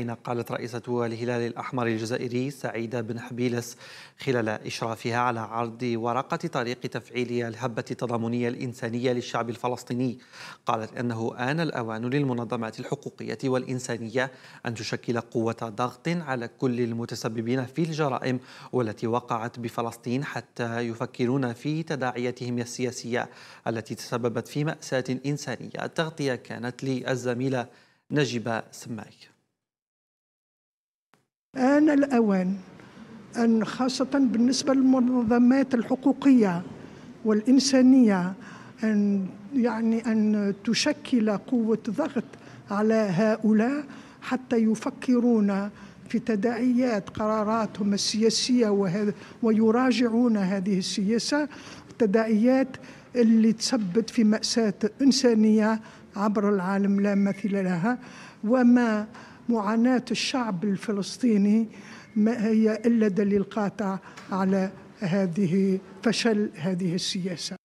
حين قالت رئيسة الهلال الأحمر الجزائري سعيدة بن حبيلس خلال إشرافها على عرض ورقة طريق تفعيل الهبة التضامنية الإنسانية للشعب الفلسطيني قالت أنه آن الأوان للمنظمات الحقوقية والإنسانية أن تشكل قوة ضغط على كل المتسببين في الجرائم والتي وقعت بفلسطين حتى يفكرون في تداعياتهم السياسية التي تسببت في مأساة إنسانية التغطية كانت للزميلة نجيبة سماي آن الأوان أن خاصة بالنسبة للمنظمات الحقوقية والإنسانية أن يعني أن تشكل قوة ضغط على هؤلاء حتى يفكرون في تداعيات قراراتهم السياسية ويراجعون هذه السياسة التداعيات اللي تسبب في مأساة إنسانية عبر العالم لا مثيل لها وما معاناة الشعب الفلسطيني ما هي إلا دليل قاطع على هذه فشل هذه السياسة